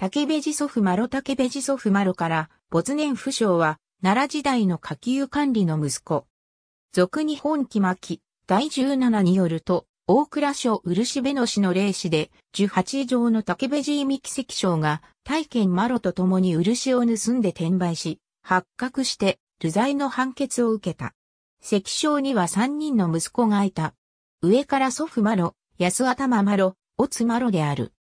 竹部寺祖父マロ竹部寺祖父マロから、没年不詳は、奈良時代の下級管理の息子。俗日本気巻、第17によると、大倉省漆部の市の霊子で、18以上の竹部寺美奇石商が、大剣マロと共に漆を盗んで転売し、発覚して、流罪の判決を受けた。石商には3人の息子がいた。上から祖父マロ、安頭マロ、乙マロである。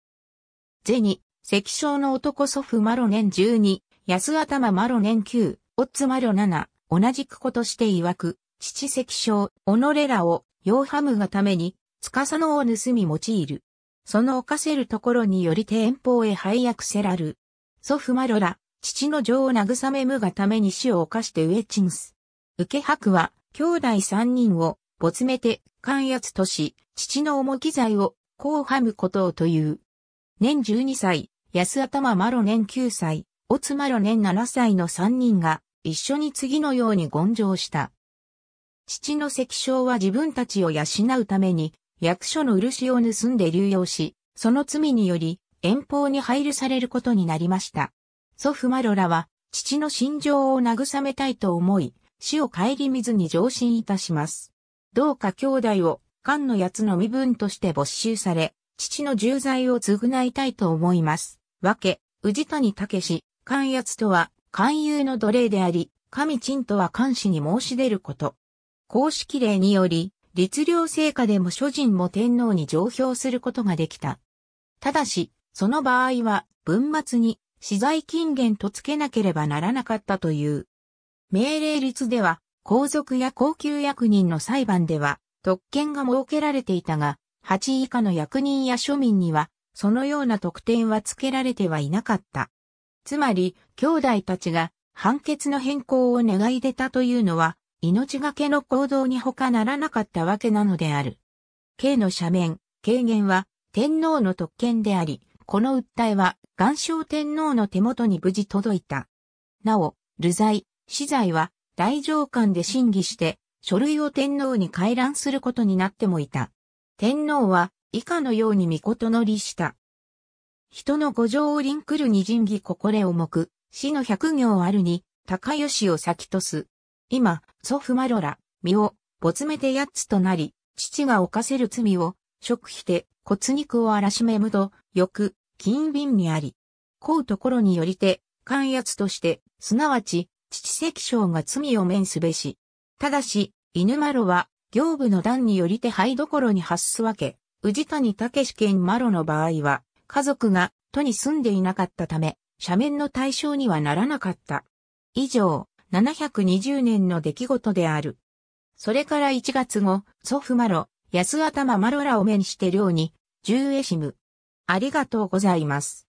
銭、関章の男祖父マロ年12、安頭マロ年9、オッツマロ7、同じく子として曰く、父関章、己らを、ヨーハムがために、司のを盗み用いる。その犯せるところにより天方へ配役せらる。祖父マロら、父の情を慰めむがために死を犯して植えちんす。受け白は、兄弟三人を、没めて、関圧とし、父の重き罪を、こうはむことをという。年十二歳、安頭マロ年9歳、オツマロ年7歳の3人が一緒に次のように言上した。父の石章は自分たちを養うために役所の漆を盗んで流用し、その罪により遠方に配慮されることになりました。祖父マロらは父の心情を慰めたいと思い、死を顧みずに上申いたします。どうか兄弟を、官のやつの身分として没収され、父の重罪を償いたいと思います。わけ、氏谷武官奴とは、勧誘の奴隷であり、神鎮とは監視に申し出ること。公式令により、律令成果でも諸人も天皇に上表することができた。ただし、その場合は、文末に、資材金言とつけなければならなかったという。命令律では、皇族や高級役人の裁判では、特権が設けられていたが、8以下の役人や庶民には、そのような特典は付けられてはいなかった。つまり、兄弟たちが判決の変更を願い出たというのは、命がけの行動に他ならなかったわけなのである。K の斜面、軽減は天皇の特権であり、この訴えは岩礁天皇の手元に無事届いた。なお、流罪、死罪は大上官で審議して、書類を天皇に回覧することになってもいた。天皇は以下のように御のりした。人の五条を臨くるに仁義心重く、死の百行あるに、高吉を先とす。今、祖父マロら、身を、没めて八つとなり、父が犯せる罪を、食して、骨肉を荒らしめむと、欲、金瓶にあり。こうところによりて、官奴として、すなわち、父関将が罪を免すべし。ただし、犬マロは、行部の段により手配どころに発すわけ、宇治谷武県マロの場合は、家族が都に住んでいなかったため、斜面の対象にはならなかった。以上、720年の出来事である。それから1月後、祖父マロ、安頭マロらを面して寮に、十エシム。ありがとうございます。